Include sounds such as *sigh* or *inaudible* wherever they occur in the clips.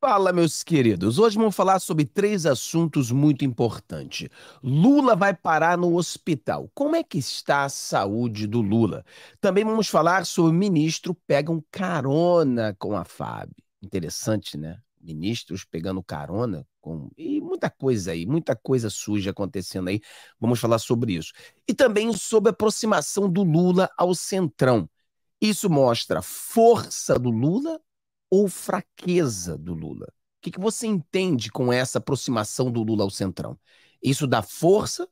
Fala, meus queridos. Hoje vamos falar sobre três assuntos muito importantes. Lula vai parar no hospital. Como é que está a saúde do Lula? Também vamos falar sobre o ministro pegam um carona com a FAB. Interessante, né? Ministros pegando carona com. E muita coisa aí, muita coisa suja acontecendo aí. Vamos falar sobre isso. E também sobre a aproximação do Lula ao Centrão. Isso mostra força do Lula ou fraqueza do Lula? O que, que você entende com essa aproximação do Lula ao centrão? Isso dá força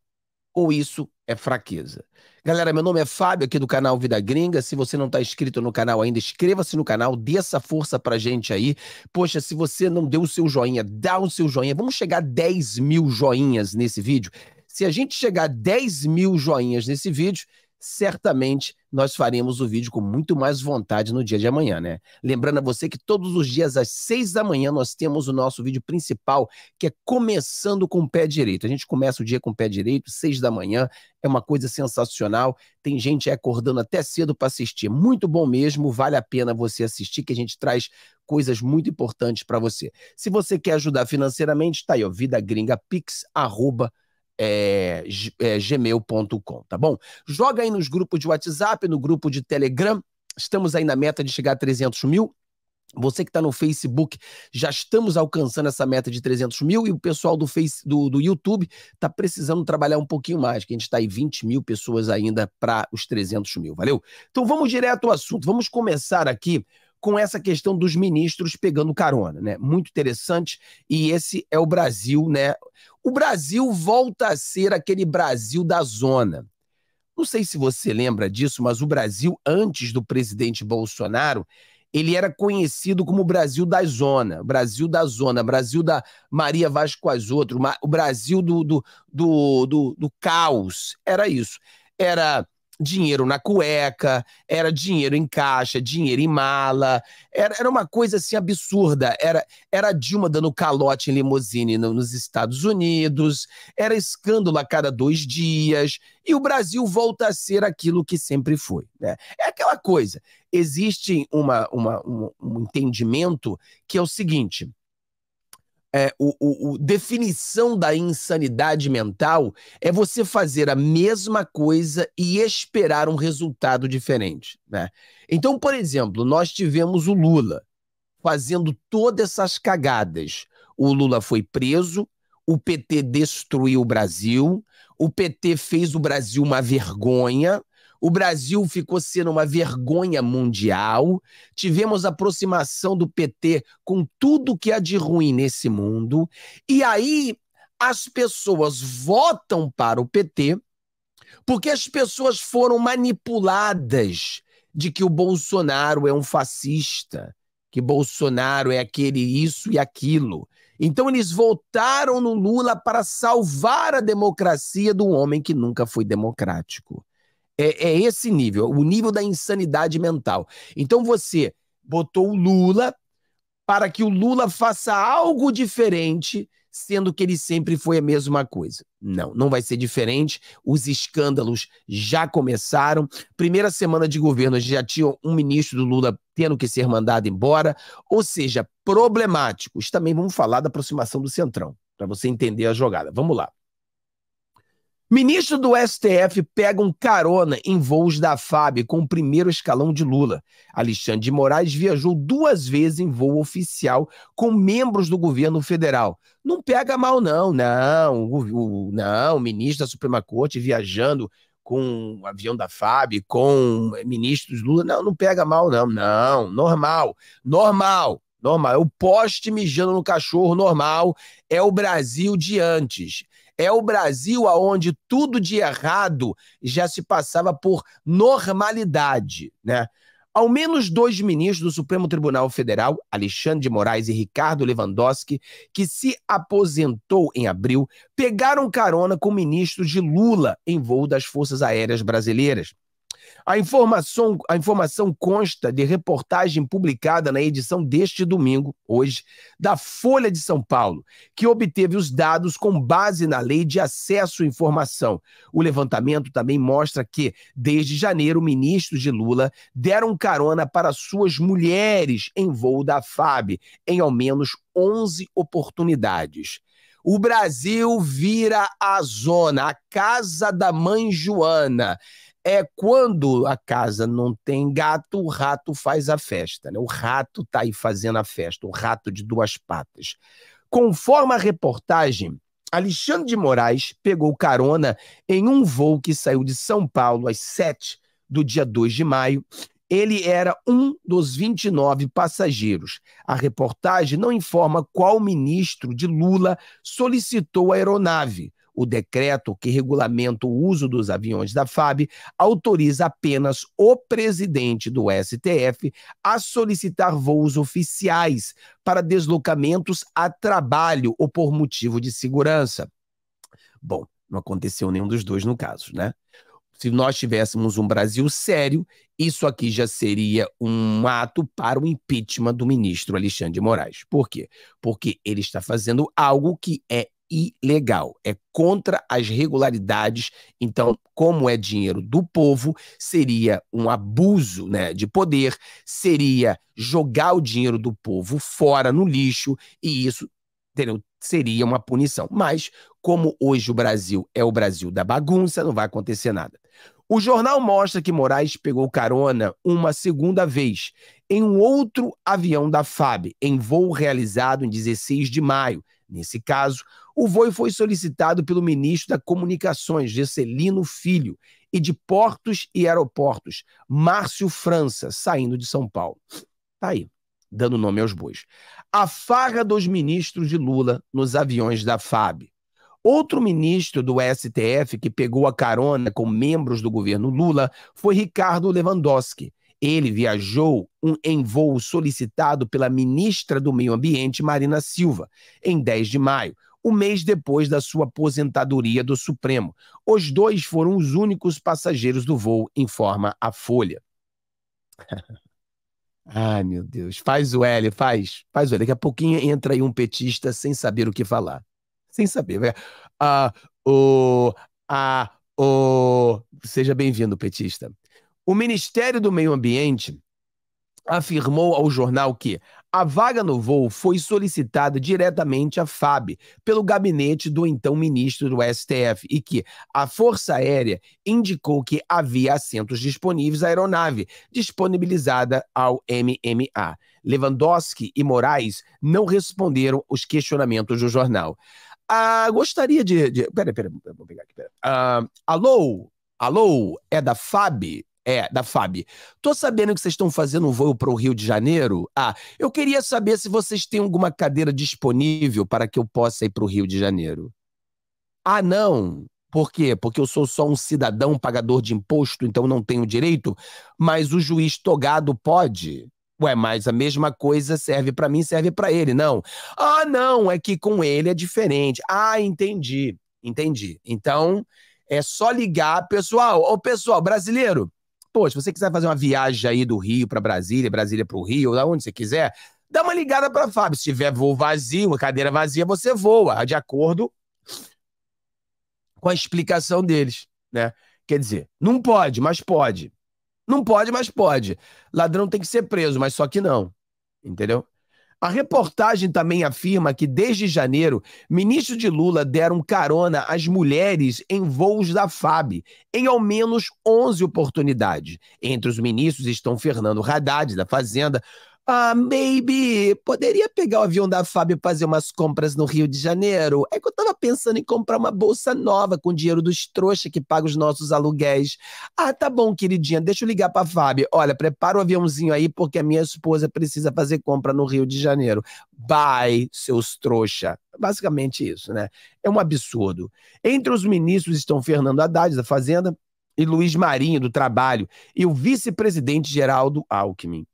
ou isso é fraqueza? Galera, meu nome é Fábio, aqui do canal Vida Gringa. Se você não está inscrito no canal ainda, inscreva-se no canal, dê essa força pra gente aí. Poxa, se você não deu o seu joinha, dá o seu joinha. Vamos chegar a 10 mil joinhas nesse vídeo? Se a gente chegar a 10 mil joinhas nesse vídeo, certamente nós faremos o vídeo com muito mais vontade no dia de amanhã, né? Lembrando a você que todos os dias às seis da manhã nós temos o nosso vídeo principal, que é começando com o pé direito. A gente começa o dia com o pé direito, seis da manhã, é uma coisa sensacional. Tem gente acordando até cedo para assistir. Muito bom mesmo, vale a pena você assistir, que a gente traz coisas muito importantes para você. Se você quer ajudar financeiramente, tá aí, ó, vidagringapix.com é, eh, é, eh, gmail.com, tá bom? Joga aí nos grupos de WhatsApp, no grupo de Telegram. Estamos aí na meta de chegar a 300 mil. Você que está no Facebook, já estamos alcançando essa meta de 300 mil e o pessoal do, face, do, do YouTube está precisando trabalhar um pouquinho mais, que a gente está aí 20 mil pessoas ainda para os 300 mil, valeu? Então vamos direto ao assunto, vamos começar aqui com essa questão dos ministros pegando carona, né? Muito interessante e esse é o Brasil, né? o Brasil volta a ser aquele Brasil da zona. Não sei se você lembra disso, mas o Brasil, antes do presidente Bolsonaro, ele era conhecido como Brasil da Zona, Brasil da Zona, Brasil da Maria Vasco outro, o Brasil do, do, do, do, do caos. Era isso. Era dinheiro na cueca, era dinheiro em caixa, dinheiro em mala, era, era uma coisa assim absurda. Era, era a Dilma dando calote em limusine no, nos Estados Unidos, era escândalo a cada dois dias, e o Brasil volta a ser aquilo que sempre foi. Né? É aquela coisa, existe uma, uma um, um entendimento que é o seguinte: é, o, o, o, definição da insanidade mental é você fazer a mesma coisa e esperar um resultado diferente. Né? Então, por exemplo, nós tivemos o Lula fazendo todas essas cagadas. O Lula foi preso, o PT destruiu o Brasil, o PT fez o Brasil uma vergonha, o Brasil ficou sendo uma vergonha mundial. Tivemos aproximação do PT com tudo que há de ruim nesse mundo. E aí as pessoas votam para o PT porque as pessoas foram manipuladas de que o Bolsonaro é um fascista, que Bolsonaro é aquele isso e aquilo. Então eles voltaram no Lula para salvar a democracia do homem que nunca foi democrático. É, é esse nível, o nível da insanidade mental. Então você botou o Lula para que o Lula faça algo diferente, sendo que ele sempre foi a mesma coisa. Não, não vai ser diferente. Os escândalos já começaram. Primeira semana de governo, já tinha um ministro do Lula tendo que ser mandado embora, ou seja, problemáticos. Também vamos falar da aproximação do Centrão, para você entender a jogada. Vamos lá. Ministro do STF pega um carona em voos da FAB com o primeiro escalão de Lula. Alexandre de Moraes viajou duas vezes em voo oficial com membros do governo federal. Não pega mal, não, não. O, o não, o ministro da Suprema Corte viajando com o avião da FAB, com ministros Lula. Não, não pega mal, não, não. Normal, normal normal. É o poste mijando no cachorro normal, é o Brasil de antes. É o Brasil aonde tudo de errado já se passava por normalidade, né? Ao menos dois ministros do Supremo Tribunal Federal, Alexandre de Moraes e Ricardo Lewandowski, que se aposentou em abril, pegaram carona com o ministro de Lula em voo das Forças Aéreas Brasileiras. A informação, a informação consta de reportagem publicada na edição deste domingo, hoje, da Folha de São Paulo, que obteve os dados com base na lei de acesso à informação. O levantamento também mostra que, desde janeiro, ministros de Lula deram carona para suas mulheres em voo da FAB, em ao menos 11 oportunidades. O Brasil vira a zona, a casa da mãe Joana é quando a casa não tem gato, o rato faz a festa. Né? O rato está aí fazendo a festa, o rato de duas patas. Conforme a reportagem, Alexandre de Moraes pegou carona em um voo que saiu de São Paulo às 7 do dia 2 de maio. Ele era um dos 29 passageiros. A reportagem não informa qual ministro de Lula solicitou a aeronave, o decreto que regulamenta o uso dos aviões da FAB autoriza apenas o presidente do STF a solicitar voos oficiais para deslocamentos a trabalho ou por motivo de segurança. Bom, não aconteceu nenhum dos dois no caso, né? Se nós tivéssemos um Brasil sério, isso aqui já seria um ato para o impeachment do ministro Alexandre de Moraes. Por quê? Porque ele está fazendo algo que é ilegal, é contra as regularidades. Então, como é dinheiro do povo, seria um abuso né, de poder, seria jogar o dinheiro do povo fora no lixo, e isso entendeu, seria uma punição. Mas, como hoje o Brasil é o Brasil da bagunça, não vai acontecer nada. O jornal mostra que Moraes pegou carona uma segunda vez em um outro avião da FAB, em voo realizado em 16 de maio. Nesse caso, o voo foi solicitado pelo ministro da Comunicações, Gesselino Filho, e de Portos e Aeroportos, Márcio França, saindo de São Paulo. Tá aí, dando nome aos bois. A farra dos ministros de Lula nos aviões da FAB. Outro ministro do STF que pegou a carona com membros do governo Lula foi Ricardo Lewandowski. Ele viajou um, em voo solicitado pela ministra do Meio Ambiente, Marina Silva, em 10 de maio, um mês depois da sua aposentadoria do Supremo. Os dois foram os únicos passageiros do voo, informa a Folha. *laughs* Ai, meu Deus. Faz o L, faz. Faz o L. Daqui a pouquinho entra aí um petista sem saber o que falar. Sem saber. Ah, o. Ah, o. Seja bem-vindo, petista. O Ministério do Meio Ambiente afirmou ao jornal que a vaga no voo foi solicitada diretamente à FAB pelo gabinete do então ministro do STF e que a Força Aérea indicou que havia assentos disponíveis à aeronave disponibilizada ao MMA. Lewandowski e Moraes não responderam os questionamentos do jornal. Ah, gostaria de. de peraí, peraí, vou pegar aqui. Ah, alô, alô, é da FAB? É, da FAB. Tô sabendo que vocês estão fazendo um voo para o Rio de Janeiro. Ah, eu queria saber se vocês têm alguma cadeira disponível para que eu possa ir para o Rio de Janeiro. Ah, não. Por quê? Porque eu sou só um cidadão pagador de imposto, então não tenho direito, mas o juiz togado pode. Ué, mas a mesma coisa serve para mim, serve para ele, não. Ah, não, é que com ele é diferente. Ah, entendi. Entendi. Então, é só ligar, pessoal. Ô, pessoal, brasileiro, pô, se você quiser fazer uma viagem aí do Rio para Brasília, Brasília para o Rio, da onde você quiser, dá uma ligada para Fábio. Se tiver voo vazio, uma cadeira vazia, você voa, de acordo com a explicação deles, né? Quer dizer, não pode, mas pode. Não pode, mas pode. Ladrão tem que ser preso, mas só que não. Entendeu? A reportagem também afirma que, desde janeiro, ministros de Lula deram carona às mulheres em voos da FAB, em ao menos 11 oportunidades. Entre os ministros estão Fernando Haddad, da Fazenda, ah, baby, poderia pegar o avião da Fábio e fazer umas compras no Rio de Janeiro? É que eu tava pensando em comprar uma bolsa nova com o dinheiro dos trouxas que paga os nossos aluguéis. Ah, tá bom, queridinha, deixa eu ligar pra Fábio. Olha, prepara o aviãozinho aí porque a minha esposa precisa fazer compra no Rio de Janeiro. Bye, seus trouxa. Basicamente isso, né? É um absurdo. Entre os ministros estão Fernando Haddad, da Fazenda, e Luiz Marinho, do Trabalho, e o vice-presidente Geraldo Alckmin.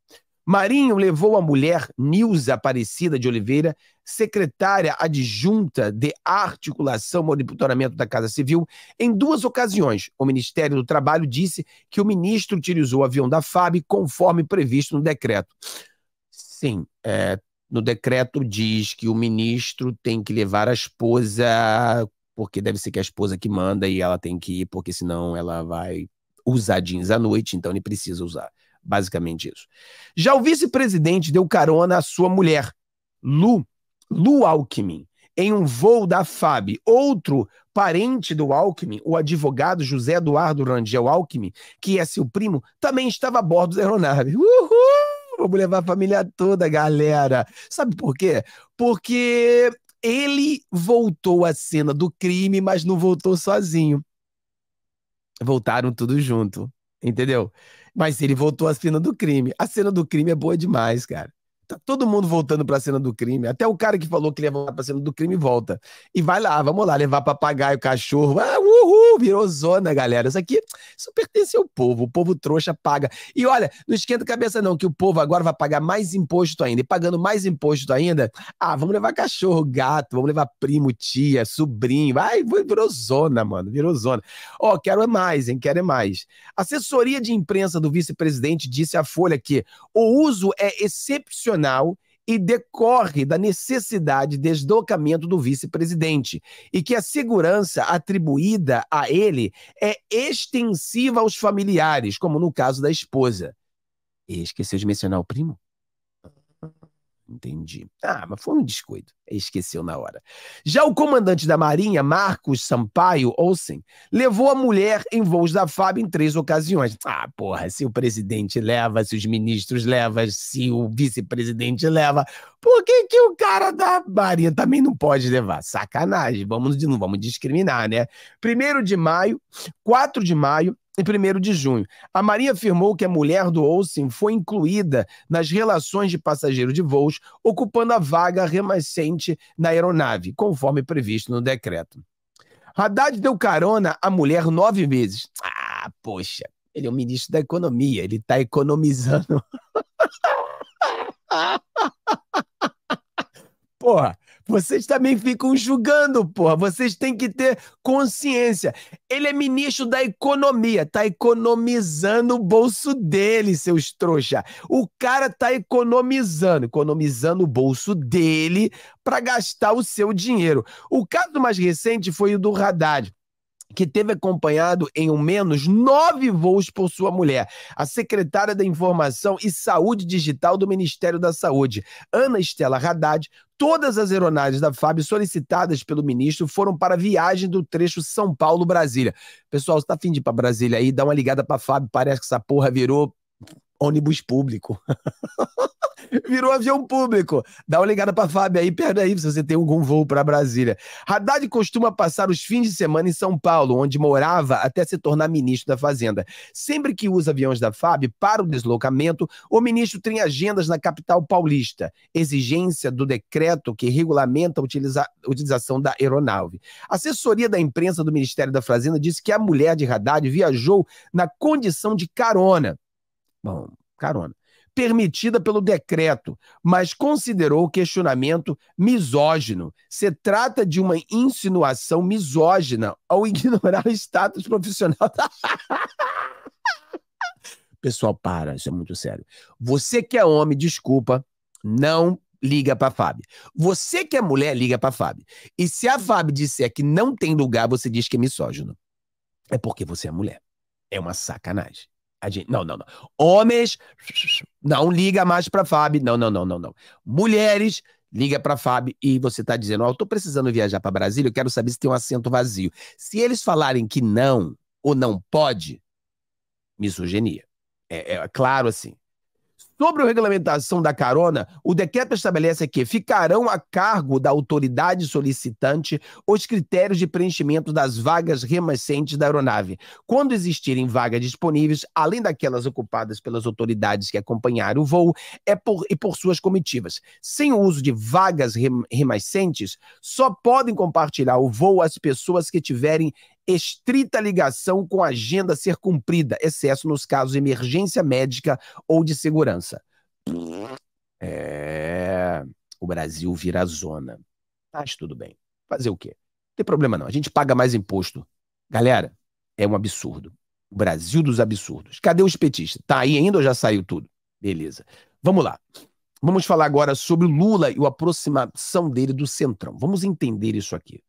Marinho levou a mulher Nilza Aparecida de Oliveira, secretária adjunta de articulação e monitoramento da Casa Civil, em duas ocasiões. O Ministério do Trabalho disse que o ministro utilizou o avião da FAB conforme previsto no decreto. Sim, é, no decreto diz que o ministro tem que levar a esposa, porque deve ser que é a esposa que manda e ela tem que ir, porque senão ela vai usar jeans à noite, então ele precisa usar basicamente isso. Já o vice-presidente deu carona à sua mulher, Lu, Lu Alckmin, em um voo da FAB. Outro parente do Alckmin, o advogado José Eduardo Rangel Alckmin, que é seu primo, também estava a bordo da aeronave. Uhul! Vamos levar a família toda, galera. Sabe por quê? Porque ele voltou à cena do crime, mas não voltou sozinho. Voltaram tudo junto, entendeu? Mas ele voltou à cena do crime. A cena do crime é boa demais, cara. Tá todo mundo voltando pra cena do crime. Até o cara que falou que ia voltar pra cena do crime volta. E vai lá, vamos lá, levar papagaio, cachorro. Ah, uhul, virou zona, galera. Isso aqui, isso pertence ao povo. O povo trouxa paga. E olha, não esquenta a cabeça não, que o povo agora vai pagar mais imposto ainda. E pagando mais imposto ainda, ah, vamos levar cachorro, gato, vamos levar primo, tia, sobrinho. Ai, virou zona, mano, virou zona. Ó, oh, quero é mais, hein, quero é mais. Assessoria de imprensa do vice-presidente disse à Folha que o uso é excepcional e decorre da necessidade de deslocamento do vice-presidente, e que a segurança atribuída a ele é extensiva aos familiares, como no caso da esposa. E esqueceu de mencionar o primo? Entendi. Ah, mas foi um descuido. Esqueceu na hora. Já o comandante da Marinha, Marcos Sampaio Olsen, levou a mulher em voos da FAB em três ocasiões. Ah, porra, se o presidente leva, se os ministros levam, se o vice-presidente leva, por que, que o cara da Marinha também não pode levar? Sacanagem. Vamos, não vamos discriminar, né? Primeiro de maio, 4 de maio, e 1 de junho. A Maria afirmou que a mulher do Olsen foi incluída nas relações de passageiro de voos, ocupando a vaga remanescente na aeronave, conforme previsto no decreto. Haddad deu carona à mulher nove meses. Ah, poxa, ele é o ministro da Economia, ele está economizando. *laughs* Porra, vocês também ficam julgando, porra. Vocês têm que ter consciência. Ele é ministro da economia, tá economizando o bolso dele, seus trouxa. O cara tá economizando, economizando o bolso dele para gastar o seu dinheiro. O caso mais recente foi o do Haddad que teve acompanhado em ao menos nove voos por sua mulher, a secretária da Informação e Saúde Digital do Ministério da Saúde, Ana Estela Haddad, todas as aeronaves da FAB solicitadas pelo ministro foram para a viagem do trecho São Paulo-Brasília. Pessoal, você está afim de ir para Brasília aí? Dá uma ligada para a FAB, parece que essa porra virou ônibus público. *laughs* *laughs* Virou avião público. Dá uma ligada pra Fábio aí, perde aí se você tem algum voo para Brasília. Haddad costuma passar os fins de semana em São Paulo, onde morava até se tornar ministro da Fazenda. Sempre que usa aviões da FAB para o deslocamento, o ministro tem agendas na capital paulista, exigência do decreto que regulamenta a utiliza utilização da aeronave. A assessoria da imprensa do Ministério da Fazenda disse que a mulher de Haddad viajou na condição de carona. Bom, carona permitida pelo decreto, mas considerou o questionamento misógino. Se trata de uma insinuação misógina ao *laughs* ignorar o status profissional da. *laughs* Pessoal, para, isso é muito sério. Você que é homem, desculpa, não liga para Fábio. Você que é mulher, liga para Fábio. E se a Fábio disser que não tem lugar, você diz que é misógino. É porque você é mulher. É uma sacanagem. A gente, não, não, não. Homens, não liga mais para Fábio. Não, não, não, não, não. Mulheres, liga para Fábio e você tá dizendo: "Ó, oh, tô precisando viajar para Brasília, eu quero saber se tem um assento vazio". Se eles falarem que não ou não pode, misoginia. É, é claro assim. Sobre a regulamentação da carona, o decreto estabelece que ficarão a cargo da autoridade solicitante os critérios de preenchimento das vagas remanescentes da aeronave. Quando existirem vagas disponíveis, além daquelas ocupadas pelas autoridades que acompanharam o voo é por, e por suas comitivas. Sem o uso de vagas remanescentes, só podem compartilhar o voo as pessoas que tiverem estrita ligação com a agenda a ser cumprida, excesso nos casos de emergência médica ou de segurança. É. O Brasil vira zona. Mas tudo bem. Fazer o quê? Não tem problema não. A gente paga mais imposto. Galera, é um absurdo. O Brasil dos absurdos. Cadê os petistas? Tá aí ainda ou já saiu tudo? Beleza. Vamos lá. Vamos falar agora sobre o Lula e a aproximação dele do Centrão. Vamos entender isso aqui.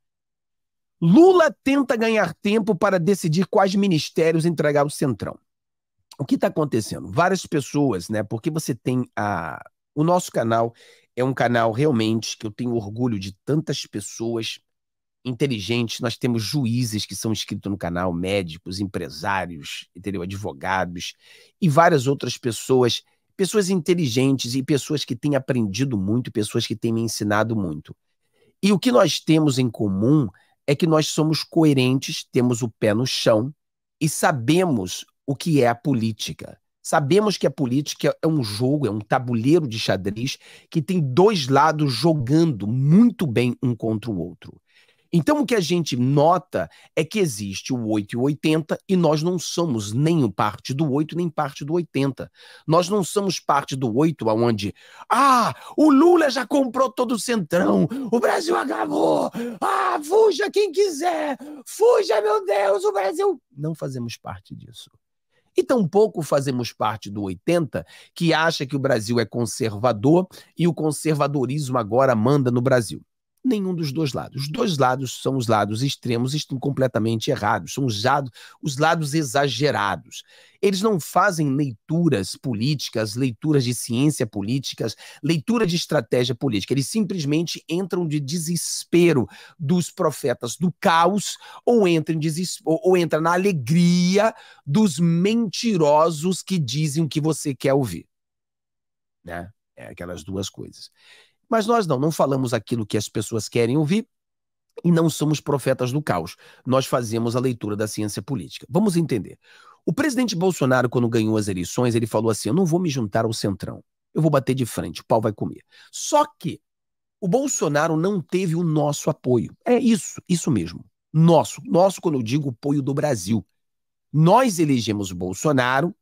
Lula tenta ganhar tempo para decidir quais ministérios entregar ao Centrão. O que está acontecendo? Várias pessoas, né? Porque você tem a. O nosso canal é um canal realmente que eu tenho orgulho de tantas pessoas inteligentes. Nós temos juízes que são inscritos no canal, médicos, empresários, entendeu? advogados e várias outras pessoas, pessoas inteligentes e pessoas que têm aprendido muito, pessoas que têm me ensinado muito. E o que nós temos em comum é que nós somos coerentes, temos o pé no chão e sabemos o que é a política. Sabemos que a política é um jogo, é um tabuleiro de xadrez que tem dois lados jogando muito bem um contra o outro. Então o que a gente nota é que existe o 8 e o 80 e nós não somos nem parte do 8 nem parte do 80. Nós não somos parte do 8 aonde ah, o Lula já comprou todo o centrão, o Brasil acabou. Ah, fuja quem quiser. Fuja, meu Deus, o Brasil. Não fazemos parte disso. E tampouco fazemos parte do 80, que acha que o Brasil é conservador e o conservadorismo agora manda no Brasil nenhum dos dois lados. Os dois lados são os lados extremos, estão completamente errados, são os, lados, os lados exagerados. Eles não fazem leituras políticas, leituras de ciência políticas, leitura de estratégia política. Eles simplesmente entram de desespero dos profetas do caos ou entram, ou entram na alegria dos mentirosos que dizem o que você quer ouvir. Né? É aquelas duas coisas. Mas nós não, não falamos aquilo que as pessoas querem ouvir e não somos profetas do caos. Nós fazemos a leitura da ciência política. Vamos entender. O presidente Bolsonaro, quando ganhou as eleições, ele falou assim: Eu não vou me juntar ao Centrão. Eu vou bater de frente, o pau vai comer. Só que o Bolsonaro não teve o nosso apoio. É isso, isso mesmo. Nosso. Nosso, quando eu digo apoio do Brasil. Nós elegemos o Bolsonaro,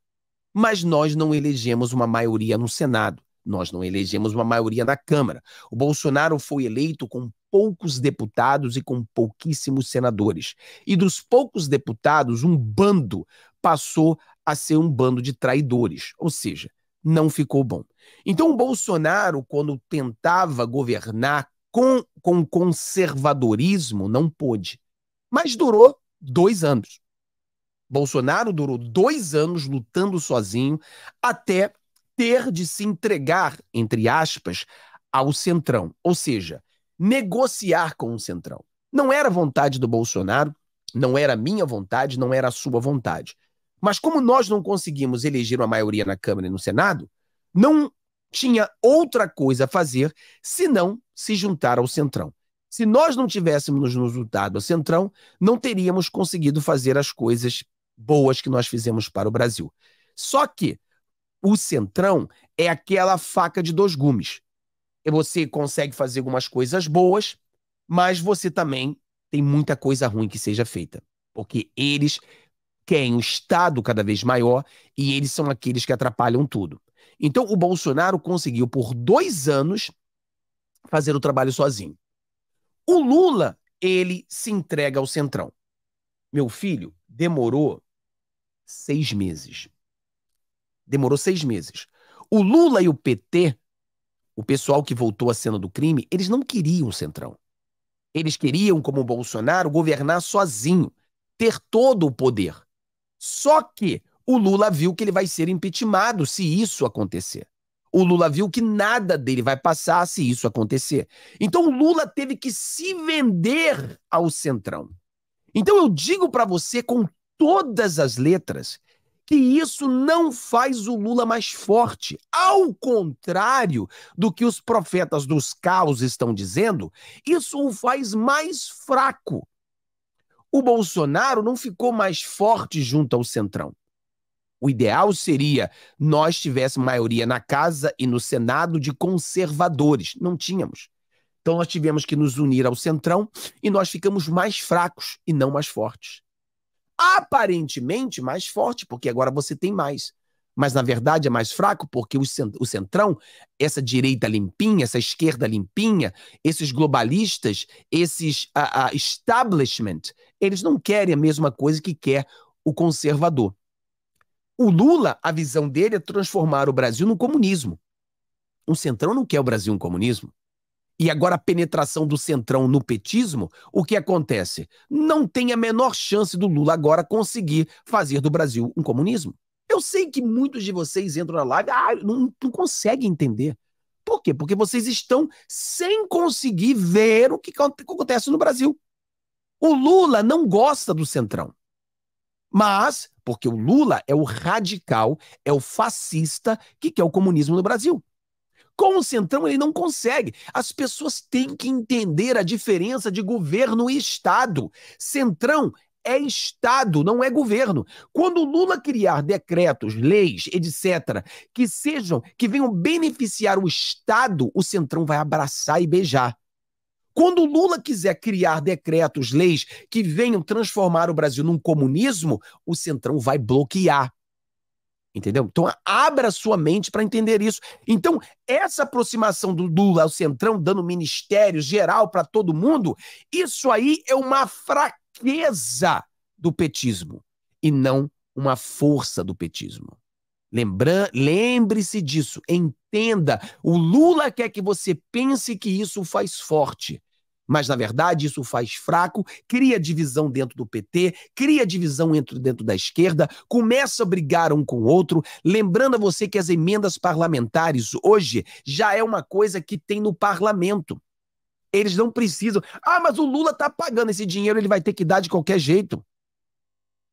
mas nós não elegemos uma maioria no Senado. Nós não elegemos uma maioria na Câmara. O Bolsonaro foi eleito com poucos deputados e com pouquíssimos senadores. E dos poucos deputados, um bando passou a ser um bando de traidores, ou seja, não ficou bom. Então, o Bolsonaro, quando tentava governar com, com conservadorismo, não pôde. Mas durou dois anos. Bolsonaro durou dois anos lutando sozinho até ter de se entregar, entre aspas, ao Centrão. Ou seja, negociar com o Centrão. Não era vontade do Bolsonaro, não era minha vontade, não era a sua vontade. Mas como nós não conseguimos eleger uma maioria na Câmara e no Senado, não tinha outra coisa a fazer senão se juntar ao Centrão. Se nós não tivéssemos nos juntado ao Centrão, não teríamos conseguido fazer as coisas boas que nós fizemos para o Brasil. Só que o Centrão é aquela faca de dois gumes. Você consegue fazer algumas coisas boas, mas você também tem muita coisa ruim que seja feita. Porque eles querem o um Estado cada vez maior e eles são aqueles que atrapalham tudo. Então, o Bolsonaro conseguiu, por dois anos, fazer o trabalho sozinho. O Lula, ele se entrega ao Centrão. Meu filho demorou seis meses demorou seis meses. O Lula e o PT, o pessoal que voltou à cena do crime, eles não queriam o Centrão. Eles queriam, como o Bolsonaro, governar sozinho, ter todo o poder. Só que o Lula viu que ele vai ser impeachmentado se isso acontecer. O Lula viu que nada dele vai passar se isso acontecer. Então o Lula teve que se vender ao Centrão. Então eu digo para você com todas as letras que isso não faz o Lula mais forte. Ao contrário do que os profetas dos caos estão dizendo, isso o faz mais fraco. O Bolsonaro não ficou mais forte junto ao Centrão. O ideal seria nós tivéssemos maioria na Casa e no Senado de conservadores. Não tínhamos. Então nós tivemos que nos unir ao Centrão e nós ficamos mais fracos e não mais fortes aparentemente mais forte, porque agora você tem mais. Mas na verdade é mais fraco, porque o centrão, essa direita limpinha, essa esquerda limpinha, esses globalistas, esses uh, uh, establishment, eles não querem a mesma coisa que quer o conservador. O Lula, a visão dele é transformar o Brasil no comunismo. O centrão não quer o Brasil no comunismo e agora a penetração do centrão no petismo, o que acontece? Não tem a menor chance do Lula agora conseguir fazer do Brasil um comunismo. Eu sei que muitos de vocês entram na live, ah, não, não conseguem entender. Por quê? Porque vocês estão sem conseguir ver o que acontece no Brasil. O Lula não gosta do centrão. Mas, porque o Lula é o radical, é o fascista que quer o comunismo no Brasil. Com o Centrão ele não consegue. As pessoas têm que entender a diferença de governo e Estado. Centrão é Estado, não é governo. Quando Lula criar decretos, leis, etc., que sejam, que venham beneficiar o Estado, o Centrão vai abraçar e beijar. Quando Lula quiser criar decretos, leis que venham transformar o Brasil num comunismo, o Centrão vai bloquear. Entendeu? Então abra sua mente para entender isso. Então, essa aproximação do Lula ao Centrão, dando ministério geral para todo mundo, isso aí é uma fraqueza do petismo e não uma força do petismo. Lembre-se disso, entenda. O Lula quer que você pense que isso faz forte. Mas, na verdade, isso faz fraco, cria divisão dentro do PT, cria divisão entre, dentro da esquerda, começa a brigar um com o outro. Lembrando a você que as emendas parlamentares hoje já é uma coisa que tem no parlamento. Eles não precisam. Ah, mas o Lula está pagando esse dinheiro, ele vai ter que dar de qualquer jeito.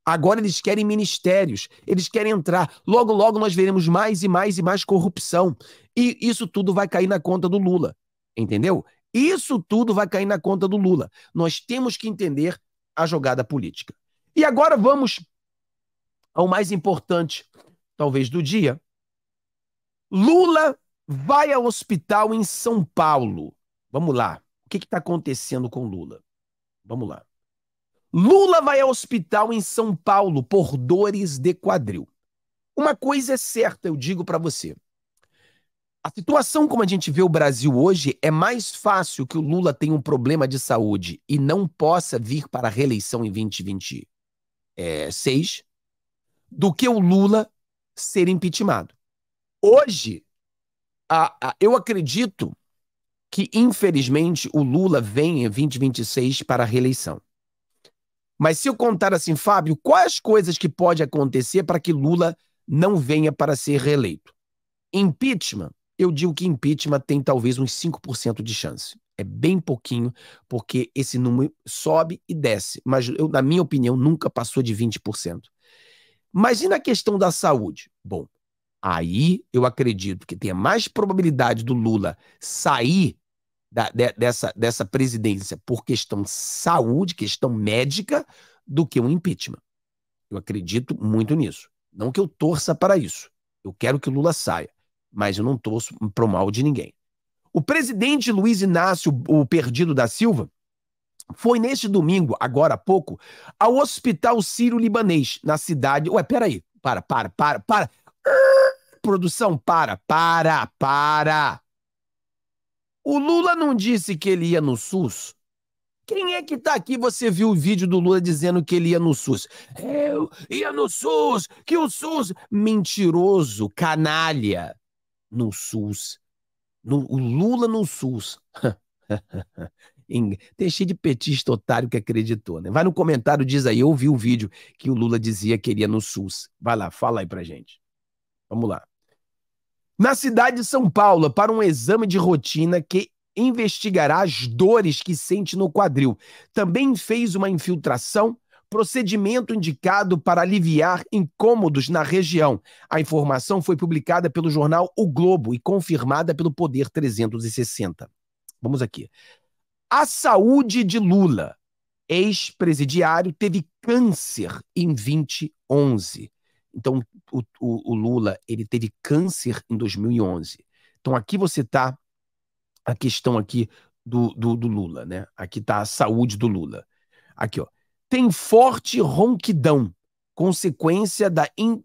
Agora eles querem ministérios, eles querem entrar. Logo, logo nós veremos mais e mais e mais corrupção. E isso tudo vai cair na conta do Lula. Entendeu? Isso tudo vai cair na conta do Lula. Nós temos que entender a jogada política. E agora vamos ao mais importante, talvez, do dia. Lula vai ao hospital em São Paulo. Vamos lá. O que está acontecendo com Lula? Vamos lá. Lula vai ao hospital em São Paulo por dores de quadril. Uma coisa é certa, eu digo para você. A situação como a gente vê o Brasil hoje é mais fácil que o Lula tenha um problema de saúde e não possa vir para a reeleição em 2026 do que o Lula ser impeachmentado. Hoje, a, a, eu acredito que, infelizmente, o Lula vem em 2026 para a reeleição. Mas se eu contar assim, Fábio, quais coisas que pode acontecer para que Lula não venha para ser reeleito? Impeachment eu digo que impeachment tem talvez uns 5% de chance. É bem pouquinho, porque esse número sobe e desce. Mas, eu, na minha opinião, nunca passou de 20%. Mas e na questão da saúde? Bom, aí eu acredito que tenha mais probabilidade do Lula sair da, de, dessa, dessa presidência por questão saúde, questão médica, do que um impeachment. Eu acredito muito nisso. Não que eu torça para isso. Eu quero que o Lula saia mas eu não torço pro mal de ninguém. O presidente Luiz Inácio, o perdido da Silva, foi neste domingo, agora há pouco, ao Hospital Sírio-Libanês, na cidade. Ué, peraí. Para, para, para, para. produção, para, para, para. O Lula não disse que ele ia no SUS? Quem é que tá aqui? Você viu o vídeo do Lula dizendo que ele ia no SUS? Eu ia no SUS, que o SUS. Mentiroso, canalha no SUS. No, o Lula no SUS. *laughs* Tem cheio de petista otário que acreditou, né? Vai no comentário, diz aí, eu vi o vídeo que o Lula dizia que iria no SUS. Vai lá, fala aí pra gente. Vamos lá. Na cidade de São Paulo, para um exame de rotina que investigará as dores que sente no quadril. Também fez uma infiltração procedimento indicado para aliviar incômodos na região. A informação foi publicada pelo jornal O Globo e confirmada pelo Poder 360. Vamos aqui. A saúde de Lula, ex-presidiário, teve câncer em 2011. Então, o, o, o, Lula ele teve câncer em 2011. Então, aqui você tá a questão aqui do, do, do Lula, né? Aqui tá a saúde do Lula. Aqui, ó tem forte ronquidão, consequência da in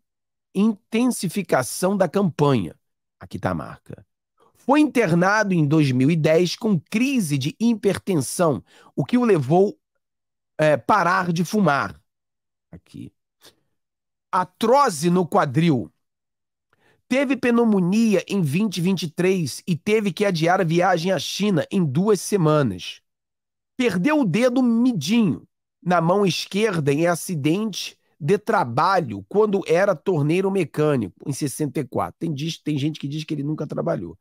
intensificação da campanha. Aqui está a marca. Foi internado em 2010 com crise de hipertensão, o que o levou a é, parar de fumar. Aqui. Atrose no quadril. Teve pneumonia em 2023 e teve que adiar a viagem à China em duas semanas. Perdeu o dedo midinho na mão esquerda em acidente de trabalho quando era torneiro mecânico, em 64. Tem, diz, tem gente que diz que ele nunca trabalhou.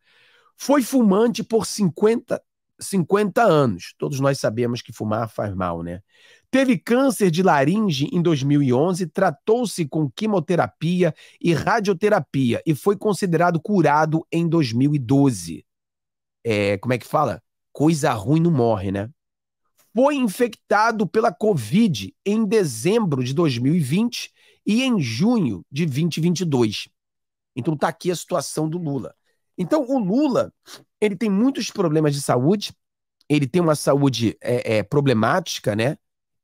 Foi fumante por 50, 50 anos. Todos nós sabemos que fumar faz mal, né? Teve câncer de laringe em 2011, tratou-se com quimioterapia e radioterapia e foi considerado curado em 2012. É, como é que fala? Coisa ruim não morre, né? foi infectado pela Covid em dezembro de 2020 e em junho de 2022. Então tá aqui a situação do Lula. Então o Lula, ele tem muitos problemas de saúde, ele tem uma saúde é, é, problemática, né?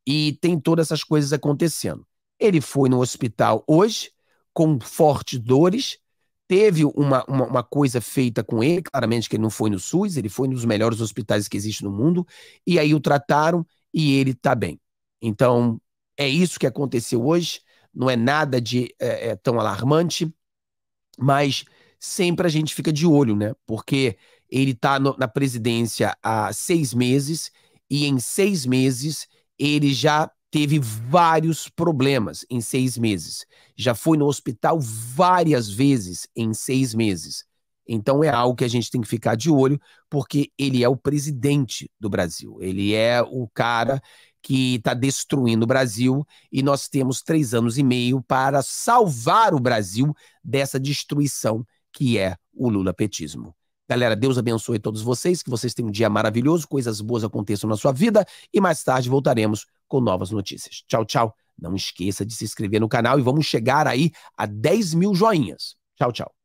E tem todas essas coisas acontecendo. Ele foi no hospital hoje com fortes dores, teve uma, uma, uma, coisa feita com ele, claramente que ele não foi no SUS, ele foi nos melhores hospitais que existe no mundo, e aí o trataram e ele está bem. Então, é isso que aconteceu hoje, não é nada de é, é tão alarmante, mas sempre a gente fica de olho, né? Porque ele está na presidência há seis meses, e em seis meses ele já teve vários problemas em seis meses. Já foi no hospital várias vezes em seis meses. Então é algo que a gente tem que ficar de olho, porque ele é o presidente do Brasil. Ele é o cara que está destruindo o Brasil e nós temos três anos e meio para salvar o Brasil dessa destruição que é o Lula petismo. Galera, Deus abençoe todos vocês, que vocês tenham um dia maravilhoso, coisas boas aconteçam na sua vida e mais tarde voltaremos com novas notícias. Tchau, tchau. Não esqueça de se inscrever no canal e vamos chegar aí a 10 mil joinhas. Tchau, tchau.